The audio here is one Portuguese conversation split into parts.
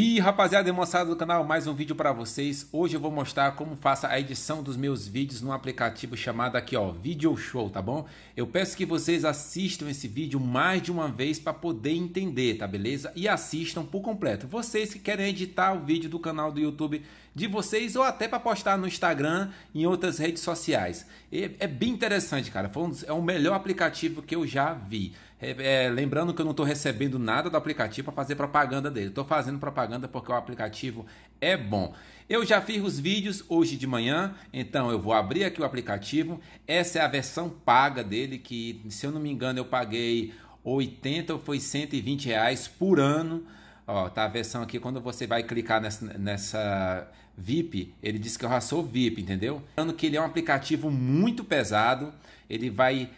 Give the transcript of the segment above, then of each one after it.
E rapaziada e moçada do canal, mais um vídeo para vocês. Hoje eu vou mostrar como faço a edição dos meus vídeos num aplicativo chamado aqui ó, Video Show, tá bom? Eu peço que vocês assistam esse vídeo mais de uma vez para poder entender, tá beleza? E assistam por completo. Vocês que querem editar o vídeo do canal do YouTube, de vocês ou até para postar no Instagram e em outras redes sociais. E é bem interessante, cara. Um dos, é o melhor aplicativo que eu já vi. É, é, lembrando que eu não estou recebendo nada do aplicativo para fazer propaganda dele. Estou fazendo propaganda porque o aplicativo é bom. Eu já fiz os vídeos hoje de manhã, então eu vou abrir aqui o aplicativo. Essa é a versão paga dele, que se eu não me engano eu paguei 80 ou foi 120 reais por ano. Ó, tá a versão aqui, quando você vai clicar nessa, nessa VIP, ele disse que eu é o VIP, entendeu? Falando que ele é um aplicativo muito pesado, ele vai,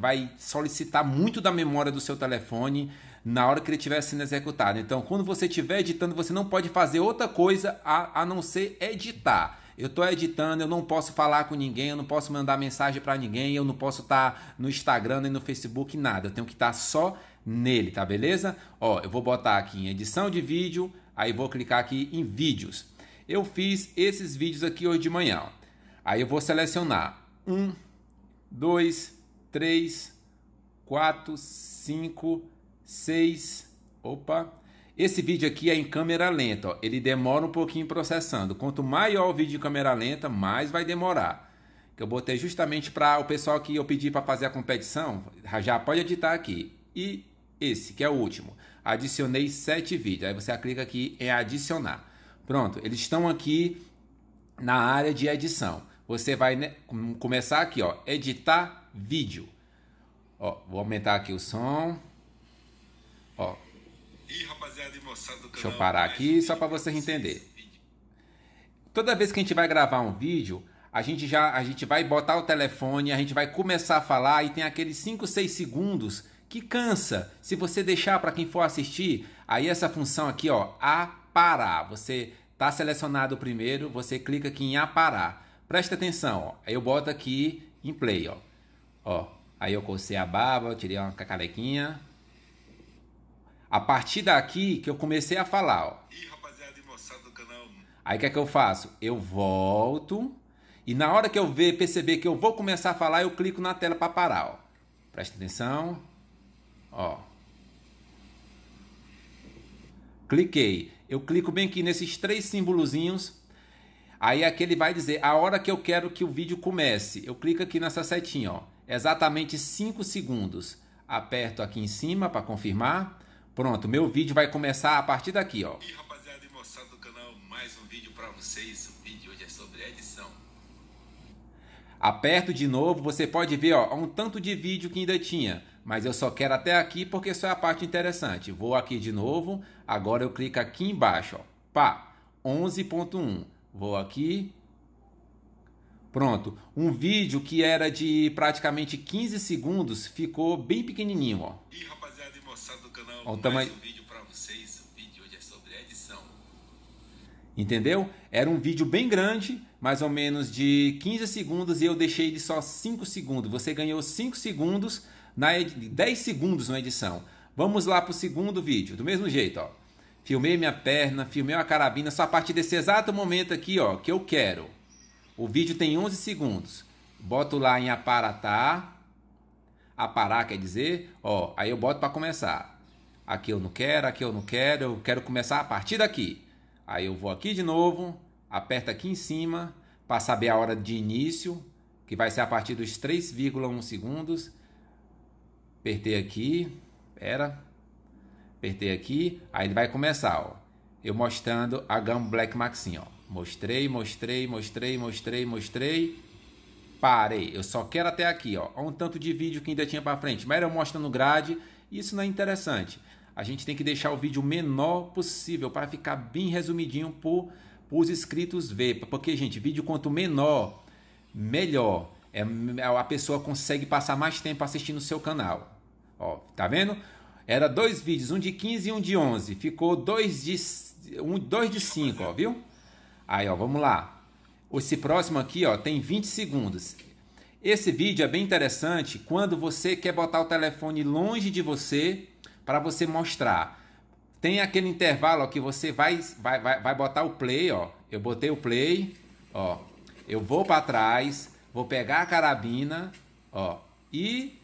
vai solicitar muito da memória do seu telefone na hora que ele estiver sendo executado. Então, quando você estiver editando, você não pode fazer outra coisa a, a não ser editar. Eu estou editando, eu não posso falar com ninguém, eu não posso mandar mensagem para ninguém, eu não posso estar tá no Instagram nem no Facebook, nada. Eu tenho que estar tá só nele, tá beleza? Ó, eu vou botar aqui em edição de vídeo, aí vou clicar aqui em vídeos eu fiz esses vídeos aqui hoje de manhã. Aí eu vou selecionar um, dois, três, quatro, cinco, seis. Opa! Esse vídeo aqui é em câmera lenta, ó. ele demora um pouquinho processando. Quanto maior o vídeo em câmera lenta, mais vai demorar. Que eu botei justamente para o pessoal que eu pedi para fazer a competição, já pode editar aqui. E esse, que é o último. Adicionei sete vídeos. Aí você clica aqui em adicionar. Pronto, eles estão aqui na área de edição. Você vai né, começar aqui, ó, editar vídeo. Ó, vou aumentar aqui o som. Ó. Ih, rapaziada, moçada do canal. Deixa eu parar aqui só para vocês entenderem. Toda vez que a gente vai gravar um vídeo, a gente já a gente vai botar o telefone, a gente vai começar a falar e tem aqueles 5, 6 segundos que cansa. Se você deixar para quem for assistir, aí essa função aqui, ó, a aparar. Você está selecionado primeiro, você clica aqui em aparar. Presta atenção, ó. Aí eu boto aqui em play, ó. Ó, aí eu cocei a barba, tirei uma cacarequinha. A partir daqui que eu comecei a falar, ó. Ih, rapaziada, do canal. Aí o que é que eu faço? Eu volto e na hora que eu ver, perceber que eu vou começar a falar, eu clico na tela para parar, ó. Presta atenção. Ó. Cliquei eu clico bem aqui nesses três símbolozinhos. Aí aqui ele vai dizer a hora que eu quero que o vídeo comece. Eu clico aqui nessa setinha, ó, exatamente 5 segundos. Aperto aqui em cima para confirmar. Pronto, meu vídeo vai começar a partir daqui, ó. E rapaziada e moçada do canal, mais um vídeo para vocês. O vídeo hoje é sobre edição. Aperto de novo, você pode ver, ó, um tanto de vídeo que ainda tinha mas eu só quero até aqui porque só é a parte interessante. Vou aqui de novo, agora eu clico aqui embaixo, ó, pá, 11.1. Vou aqui, Pronto, um vídeo que era de praticamente 15 segundos ficou bem pequenininho, ó. E rapaziada e moçada do canal, ó, mais tamanho... um vídeo para vocês. O vídeo hoje é sobre edição. Entendeu? Era um vídeo bem grande, mais ou menos de 15 segundos e eu deixei de só 5 segundos. Você ganhou 5 segundos na 10 segundos na edição. Vamos lá para o segundo vídeo, do mesmo jeito, ó. Filmei minha perna, filmei a carabina, só a partir desse exato momento aqui, ó, que eu quero. O vídeo tem 11 segundos. Boto lá em aparatar. Aparar quer dizer, ó, aí eu boto para começar. Aqui eu não quero, aqui eu não quero, eu quero começar a partir daqui. Aí eu vou aqui de novo, aperta aqui em cima para saber a hora de início, que vai ser a partir dos 3,1 segundos. Apertei aqui. Pera. Apertei aqui. Aí ele vai começar, ó. Eu mostrando a gam Black Maxim, assim, ó. Mostrei, mostrei, mostrei, mostrei, mostrei. Parei. Eu só quero até aqui, ó. Olha um tanto de vídeo que ainda tinha para frente. Mas eu mostro no grade. Isso não é interessante. A gente tem que deixar o vídeo menor possível para ficar bem resumidinho por os inscritos ver. Porque, gente, vídeo quanto menor, melhor. É, a pessoa consegue passar mais tempo assistindo o seu canal. Ó, tá vendo? Era dois vídeos, um de 15 e um de 11. Ficou dois de, um, dois de 5, ó, viu? Aí, ó, vamos lá. Esse próximo aqui, ó, tem 20 segundos. Esse vídeo é bem interessante quando você quer botar o telefone longe de você para você mostrar. Tem aquele intervalo ó, que você vai, vai, vai, vai botar o play, ó. Eu botei o play, ó. Eu vou para trás, vou pegar a carabina, ó, e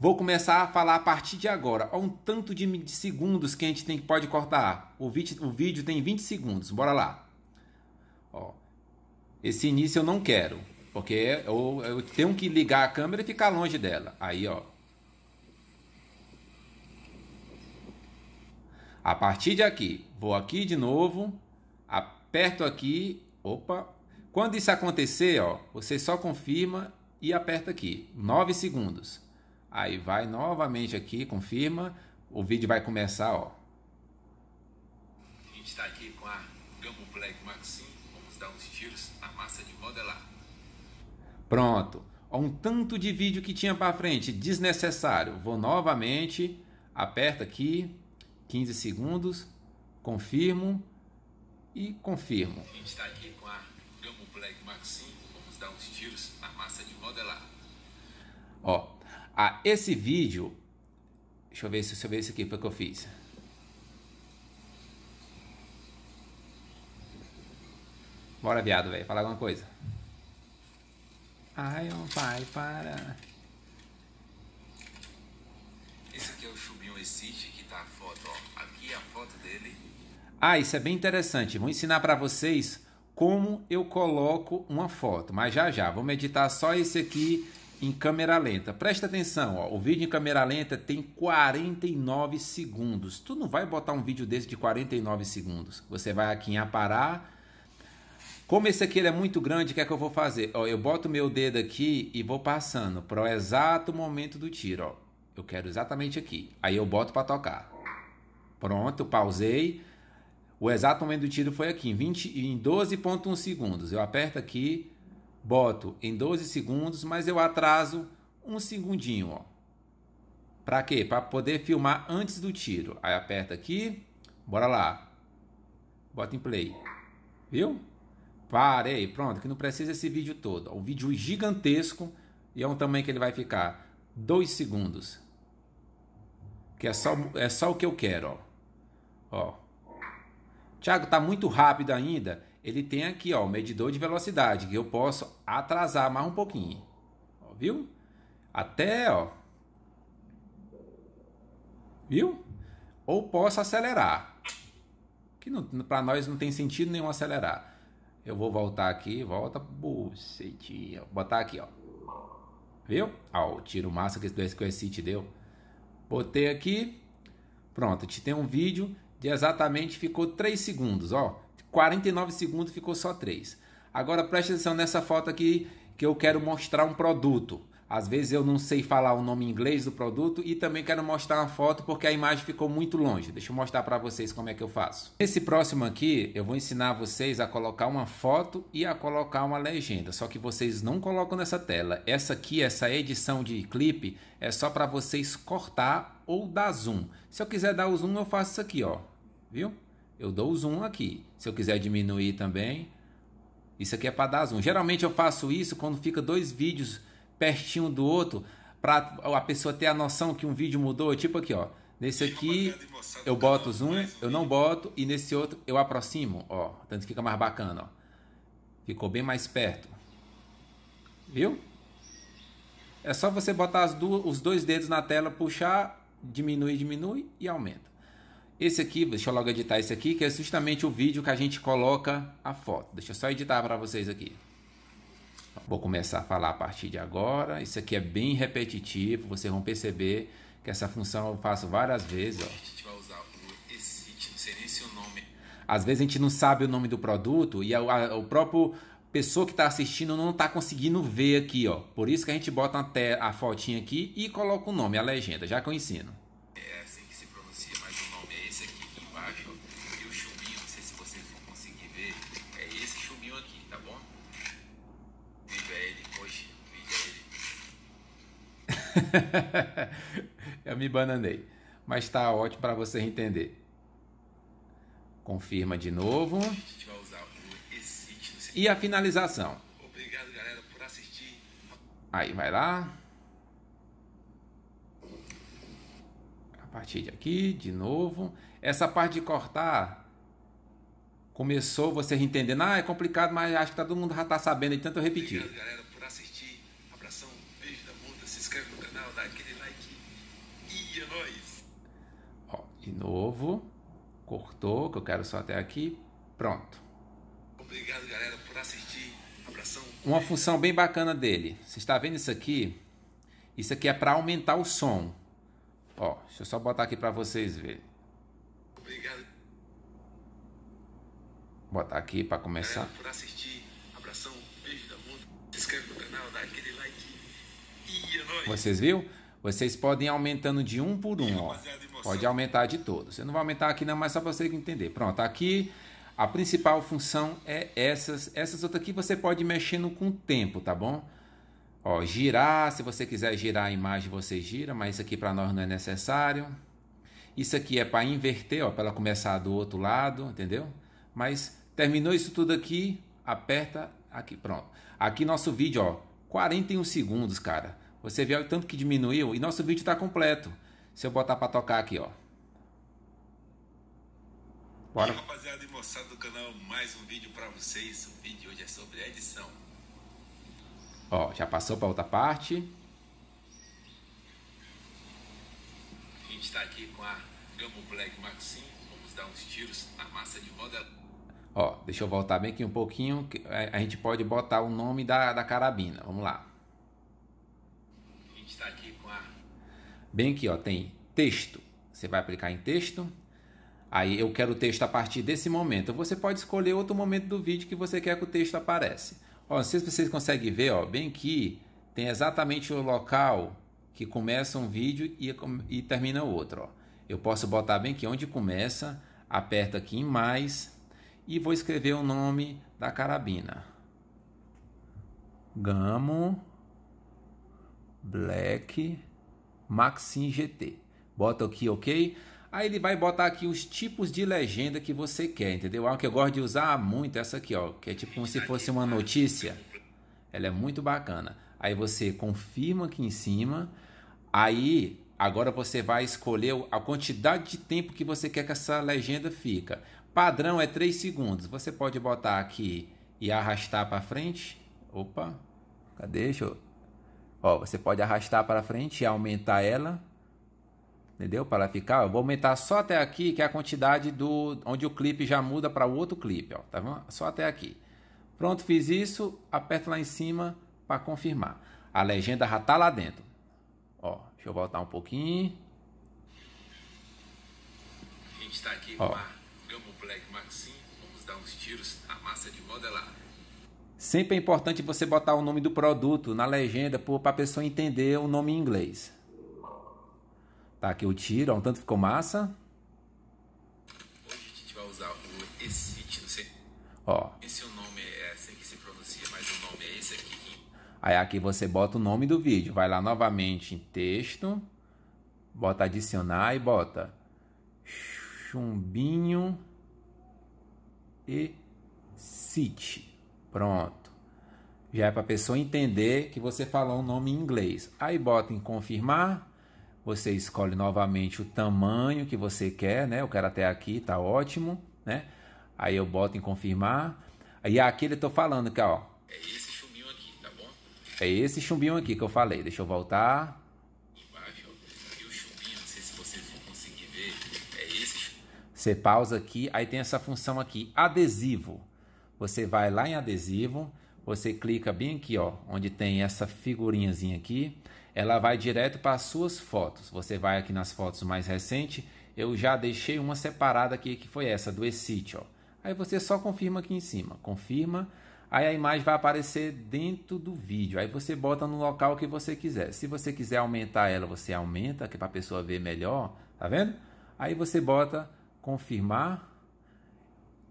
Vou começar a falar a partir de agora. Olha um tanto de segundos que a gente tem, pode cortar. O vídeo, o vídeo tem 20 segundos. Bora lá. Ó, esse início eu não quero. Porque eu, eu tenho que ligar a câmera e ficar longe dela. Aí, ó. A partir de aqui, vou aqui de novo. Aperto aqui. Opa. Quando isso acontecer, ó, você só confirma e aperta aqui. 9 segundos. Aí vai novamente aqui, confirma. O vídeo vai começar, ó. A gente está aqui com a Gamo Black Maxim. Vamos dar uns tiros na massa de modelar. Pronto. Ó, um tanto de vídeo que tinha para frente, desnecessário. Vou novamente, aperta aqui, 15 segundos, confirmo e confirmo. A gente está aqui com a Gamo Black Maxim. Ah, esse vídeo. Deixa eu ver se eu ver isso aqui foi o que eu fiz. Bora, viado, velho. Fala alguma coisa. Ai, oh, pai, para. Esse aqui é o Chubinho Existe que tá a foto, ó. Aqui é a foto dele. Ah, isso é bem interessante. Vou ensinar para vocês como eu coloco uma foto. Mas já já, vamos editar só esse aqui em câmera lenta. Presta atenção, ó, o vídeo em câmera lenta tem 49 segundos. Tu não vai botar um vídeo desse de 49 segundos. Você vai aqui em aparar. Como esse aqui é muito grande, o que é que eu vou fazer? Ó, eu boto meu dedo aqui e vou passando para o exato momento do tiro. Ó. Eu quero exatamente aqui. Aí eu boto para tocar. Pronto, pausei. O exato momento do tiro foi aqui, em, em 12.1 segundos. Eu aperto aqui, boto em 12 segundos, mas eu atraso um segundinho, ó. Para quê? Para poder filmar antes do tiro. Aí aperta aqui, bora lá. Bota em play. Viu? Parei, pronto, que não precisa esse vídeo todo. Um vídeo é gigantesco e é um tamanho que ele vai ficar dois segundos. Que é só, é só o que eu quero, ó. Ó. Thiago, tá muito rápido ainda ele tem aqui ó, o medidor de velocidade, que eu posso atrasar mais um pouquinho. Ó, viu? Até, ó. Viu? Ou posso acelerar. Que para nós não tem sentido nenhum acelerar. Eu vou voltar aqui, volta, bucetinha. botar aqui, ó. Viu? Ó, o tiro massa que esse SQS te deu. Botei aqui. Pronto, te tem um vídeo de exatamente ficou 3 segundos, ó. 49 segundos ficou só 3. Agora preste atenção nessa foto aqui que eu quero mostrar um produto. Às vezes eu não sei falar o nome em inglês do produto e também quero mostrar uma foto porque a imagem ficou muito longe. Deixa eu mostrar para vocês como é que eu faço. Nesse próximo aqui, eu vou ensinar vocês a colocar uma foto e a colocar uma legenda. Só que vocês não colocam nessa tela. Essa aqui, essa edição de clipe, é só para vocês cortar ou dar zoom. Se eu quiser dar o zoom, eu faço isso aqui, ó. Viu? eu dou o zoom aqui. Se eu quiser diminuir também, isso aqui é para dar zoom. Geralmente eu faço isso quando fica dois vídeos pertinho do outro, para a pessoa ter a noção que um vídeo mudou, tipo aqui, ó. Nesse aqui eu tá boto zoom, eu não boto, e nesse outro eu aproximo, ó. Tanto fica mais bacana, ó. Ficou bem mais perto. Viu? É só você botar duas, os dois dedos na tela, puxar, diminui, diminui e aumenta. Esse aqui, deixa eu logo editar esse aqui, que é justamente o vídeo que a gente coloca a foto. Deixa eu só editar para vocês aqui. Vou começar a falar a partir de agora. Isso aqui é bem repetitivo, vocês vão perceber que essa função eu faço várias vezes. Ó. A gente vai usar o exit, não sei nem se o nome. Às vezes a gente não sabe o nome do produto e a, a, o próprio pessoa que está assistindo não está conseguindo ver aqui. ó. Por isso que a gente bota até a fotinha aqui e coloca o nome, a legenda, já que eu ensino. eu me bananei. Mas está ótimo para você entender. Confirma de novo. E a finalização. Obrigado, galera, por assistir. Aí, vai lá. A partir de aqui, de novo. Essa parte de cortar começou você entendendo. Ah, é complicado, mas acho que tá todo mundo já está sabendo e tanto repetir. Obrigado, De novo, cortou, que eu quero só até aqui, pronto. Obrigado, galera, por assistir. Abração. Uma função bem bacana dele. Você está vendo isso aqui? Isso aqui é para aumentar o som. Ó, deixa eu só botar aqui para vocês verem. Obrigado. Botar aqui para começar. Galera, por assistir. Abração, beijo da mundo. Se inscreve no canal, dá aquele like. E é nóis. Vocês viram? Vocês podem ir aumentando de um por um, ó. Pode aumentar de todos. Eu não vou aumentar aqui não, mas só para você entender. Pronto, aqui a principal função é essas. Essas outras aqui você pode ir mexendo com o tempo, tá bom? Ó, girar, se você quiser girar a imagem, você gira, mas isso aqui para nós não é necessário. Isso aqui é para inverter, ó, para ela começar do outro lado, entendeu? Mas terminou isso tudo aqui, aperta aqui, pronto. Aqui nosso vídeo, ó, 41 segundos, cara. Você vê o tanto que diminuiu e nosso vídeo está completo. Se eu botar para tocar aqui, ó. Bora. rapaziada e moçada do canal, mais um vídeo para vocês. O vídeo de hoje é sobre edição. Ó, já passou para outra parte. A gente está aqui com a Gamo Black Maxim. 5. Vamos dar uns tiros na massa de roda. Ó, deixa eu voltar bem aqui um pouquinho. Que a gente pode botar o nome da, da carabina. Vamos lá. A gente está aqui Bem aqui, ó, tem texto. Você vai aplicar em texto. Aí eu quero o texto a partir desse momento. Você pode escolher outro momento do vídeo que você quer que o texto apareça. Ó, não sei se vocês conseguem ver, ó, bem aqui tem exatamente o local que começa um vídeo e, e termina outro. Ó. Eu posso botar bem aqui onde começa, aperto aqui em mais e vou escrever o nome da carabina. Gamo Black Maxim GT. Bota aqui, ok? Aí ele vai botar aqui os tipos de legenda que você quer, entendeu? Algo ah, que eu gosto de usar muito é essa aqui, ó, que é tipo como se fosse uma notícia. Ela é muito bacana. Aí você confirma aqui em cima. Aí agora você vai escolher a quantidade de tempo que você quer que essa legenda fica. Padrão é 3 segundos. Você pode botar aqui e arrastar para frente. Opa, cadê? Deixa eu Ó, você pode arrastar para frente e aumentar ela. Entendeu? Para ela ficar, eu vou aumentar só até aqui, que é a quantidade do onde o clipe já muda para o outro clipe, ó, tá vendo? Só até aqui. Pronto, fiz isso, aperto lá em cima para confirmar. A legenda já tá lá dentro. Ó, deixa eu voltar um pouquinho. A gente está aqui ó. com a Gamo Black Maxim. Vamos dar uns tiros à massa de modelar. Sempre é importante você botar o nome do produto na legenda para a pessoa entender o nome em inglês. Tá, aqui eu tiro, um tanto ficou massa. Hoje a gente vai usar o Exit, não sei. Ó. Esse é o nome, é assim que se pronuncia, mas o nome é esse aqui. Aí aqui você bota o nome do vídeo, vai lá novamente em texto, bota adicionar e bota chumbinho e city. Pronto. Já é para a pessoa entender que você falou um nome em inglês. Aí bota em confirmar. Você escolhe novamente o tamanho que você quer, né? Eu quero até aqui, tá ótimo, né? Aí eu boto em confirmar. Aí é aqui ele tô falando que, ó. É esse chumbinho aqui, tá bom? É esse chumbinho aqui que eu falei. Deixa eu voltar. Embaixo, E o chumbinho, não sei se vocês vão conseguir ver. É esse chumbinho. Você pausa aqui, aí tem essa função aqui, adesivo você vai lá em adesivo, você clica bem aqui, ó, onde tem essa figurinhazinha aqui, ela vai direto para as suas fotos. Você vai aqui nas fotos mais recentes, eu já deixei uma separada aqui, que foi essa, do Exit, ó. Aí você só confirma aqui em cima, confirma, aí a imagem vai aparecer dentro do vídeo, aí você bota no local que você quiser. Se você quiser aumentar ela, você aumenta, que é para a pessoa ver melhor, tá vendo? Aí você bota confirmar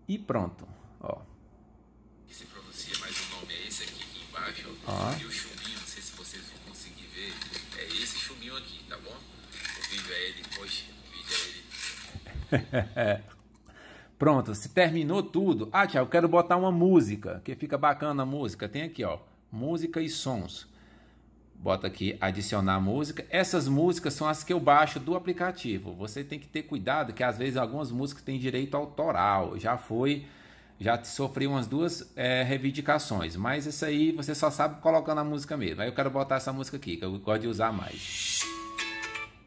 e pronto, ó que se pronuncia, é mas o nome é esse aqui, aqui embaixo. Ah. E o chuminho, não sei se vocês vão conseguir ver, é esse chuminho aqui, tá bom? O vídeo é ele, poxa, o vídeo é ele. Pronto, se terminou tudo. Ah, eu quero botar uma música, que fica bacana a música. Tem aqui, ó, música e sons. Bota aqui adicionar música. Essas músicas são as que eu baixo do aplicativo. Você tem que ter cuidado que às vezes algumas músicas têm direito autoral. Já foi já sofri umas duas é, reivindicações, mas isso aí você só sabe colocando a música mesmo. Aí eu quero botar essa música aqui, que eu gosto de usar mais.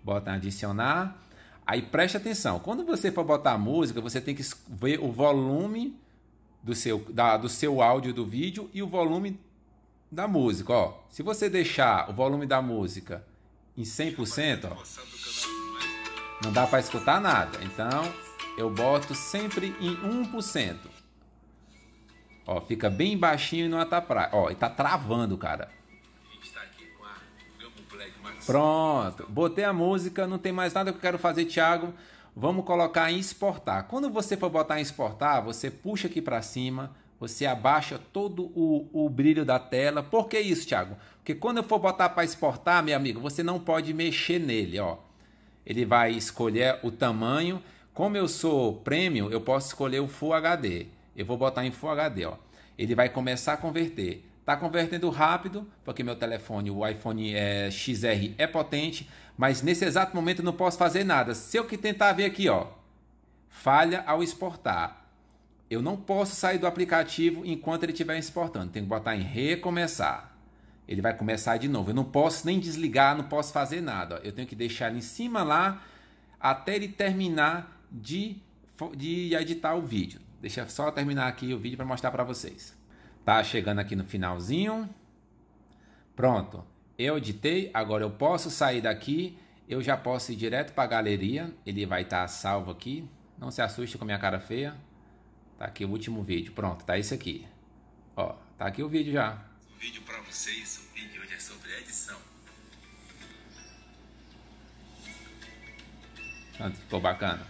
Bota adicionar. Aí preste atenção, quando você for botar a música, você tem que ver o volume do seu, da, do seu áudio do vídeo e o volume da música. Ó. Se você deixar o volume da música em 100%, ó, não dá para escutar nada. Então eu boto sempre em 1%. Ó, fica bem baixinho e não atapra. Ó, e tá travando, cara. Pronto, botei a música, não tem mais nada que eu quero fazer, Thiago. Vamos colocar em exportar. Quando você for botar em exportar, você puxa aqui para cima, você abaixa todo o, o, brilho da tela. Por que isso, Thiago? Porque quando eu for botar para exportar, meu amigo, você não pode mexer nele, ó. Ele vai escolher o tamanho. Como eu sou premium, eu posso escolher o Full HD. Eu vou botar em Full HD, ó. Ele vai começar a converter. Tá convertendo rápido, porque meu telefone, o iPhone é, XR é potente, mas nesse exato momento eu não posso fazer nada. Se eu que tentar ver aqui, ó, falha ao exportar. Eu não posso sair do aplicativo enquanto ele estiver exportando. Tenho que botar em recomeçar. Ele vai começar de novo. Eu não posso nem desligar, não posso fazer nada. Ó. Eu tenho que deixar ele em cima lá até ele terminar de, de editar o vídeo. Deixa só terminar aqui o vídeo para mostrar para vocês. Tá chegando aqui no finalzinho. Pronto. Eu editei, agora eu posso sair daqui. Eu já posso ir direto para a galeria. Ele vai estar tá salvo aqui. Não se assuste com a minha cara feia. Tá aqui o último vídeo. Pronto, tá isso aqui. Ó, tá aqui o vídeo já. O vídeo para vocês, o vídeo hoje é sobre edição. Pronto, ficou bacana.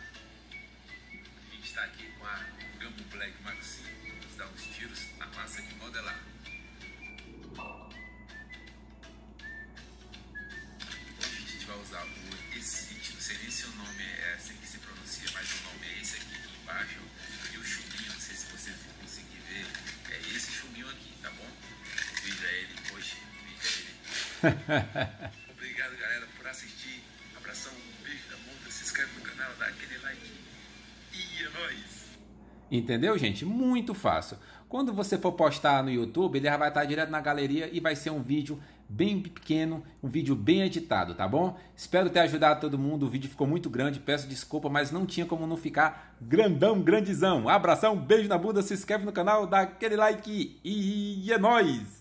Obrigado, galera, por assistir. Abração, um beijo da bunda, se inscreve no canal, dá aquele like. E é nóis! Entendeu, gente? Muito fácil. Quando você for postar no YouTube, ele já vai estar direto na galeria e vai ser um vídeo bem pequeno, um vídeo bem editado, tá bom? Espero ter ajudado todo mundo. O vídeo ficou muito grande, peço desculpa, mas não tinha como não ficar grandão, grandizão. Abração, beijo na bunda, se inscreve no canal, dá aquele like e é nóis!